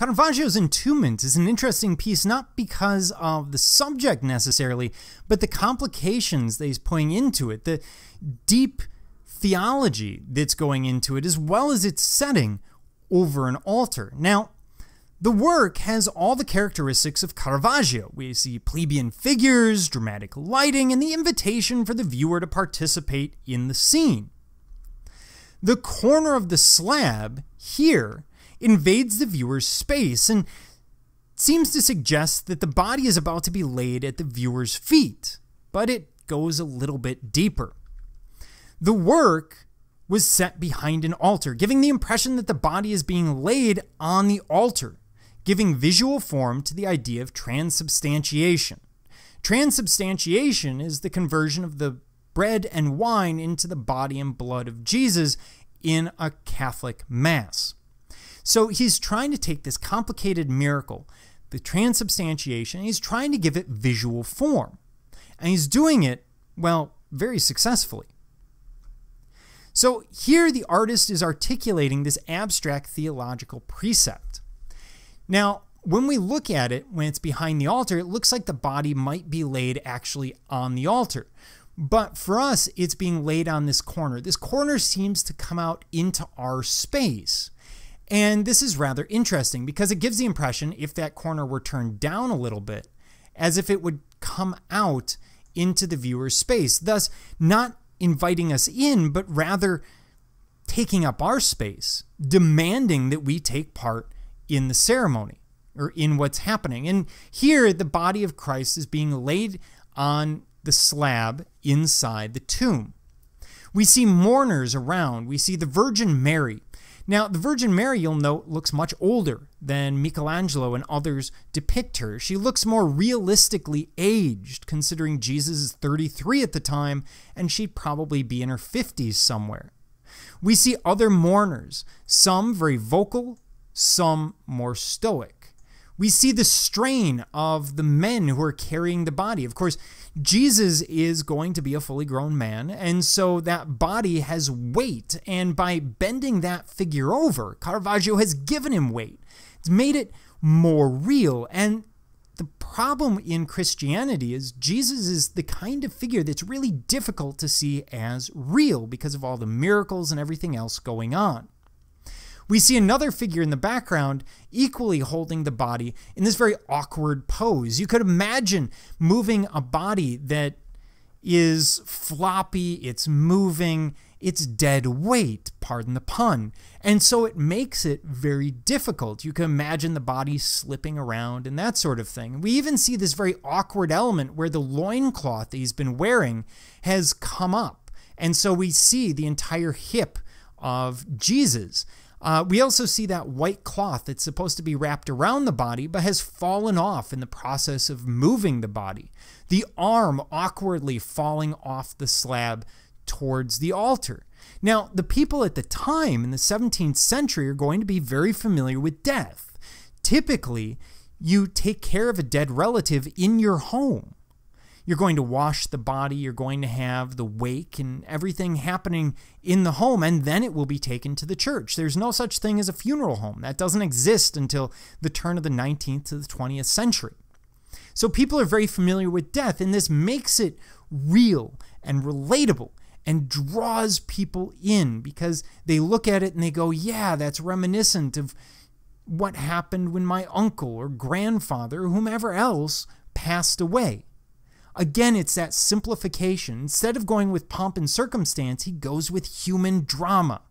Caravaggio's entombment is an interesting piece not because of the subject necessarily, but the complications that he's putting into it, the deep theology that's going into it, as well as its setting over an altar. Now, the work has all the characteristics of Caravaggio. We see plebeian figures, dramatic lighting, and the invitation for the viewer to participate in the scene. The corner of the slab here invades the viewer's space and seems to suggest that the body is about to be laid at the viewer's feet, but it goes a little bit deeper. The work was set behind an altar, giving the impression that the body is being laid on the altar, giving visual form to the idea of transubstantiation. Transubstantiation is the conversion of the bread and wine into the body and blood of Jesus in a Catholic Mass. So he's trying to take this complicated miracle, the transubstantiation, he's trying to give it visual form. And he's doing it, well, very successfully. So here the artist is articulating this abstract theological precept. Now, when we look at it, when it's behind the altar, it looks like the body might be laid actually on the altar. But for us, it's being laid on this corner. This corner seems to come out into our space. And this is rather interesting because it gives the impression, if that corner were turned down a little bit, as if it would come out into the viewer's space, thus not inviting us in, but rather taking up our space, demanding that we take part in the ceremony or in what's happening. And here, the body of Christ is being laid on the slab inside the tomb. We see mourners around. We see the Virgin Mary now, the Virgin Mary, you'll note, looks much older than Michelangelo and others depict her. She looks more realistically aged, considering Jesus is 33 at the time, and she'd probably be in her 50s somewhere. We see other mourners, some very vocal, some more stoic. We see the strain of the men who are carrying the body. Of course, Jesus is going to be a fully grown man, and so that body has weight. And by bending that figure over, Caravaggio has given him weight. It's made it more real. And the problem in Christianity is Jesus is the kind of figure that's really difficult to see as real because of all the miracles and everything else going on. We see another figure in the background equally holding the body in this very awkward pose. You could imagine moving a body that is floppy, it's moving, it's dead weight, pardon the pun. And so it makes it very difficult. You can imagine the body slipping around and that sort of thing. We even see this very awkward element where the loincloth that he's been wearing has come up. And so we see the entire hip of Jesus. Uh, we also see that white cloth that's supposed to be wrapped around the body but has fallen off in the process of moving the body. The arm awkwardly falling off the slab towards the altar. Now, the people at the time in the 17th century are going to be very familiar with death. Typically, you take care of a dead relative in your home. You're going to wash the body, you're going to have the wake and everything happening in the home, and then it will be taken to the church. There's no such thing as a funeral home. That doesn't exist until the turn of the 19th to the 20th century. So people are very familiar with death, and this makes it real and relatable and draws people in because they look at it and they go, yeah, that's reminiscent of what happened when my uncle or grandfather or whomever else passed away. Again, it's that simplification. Instead of going with pomp and circumstance, he goes with human drama.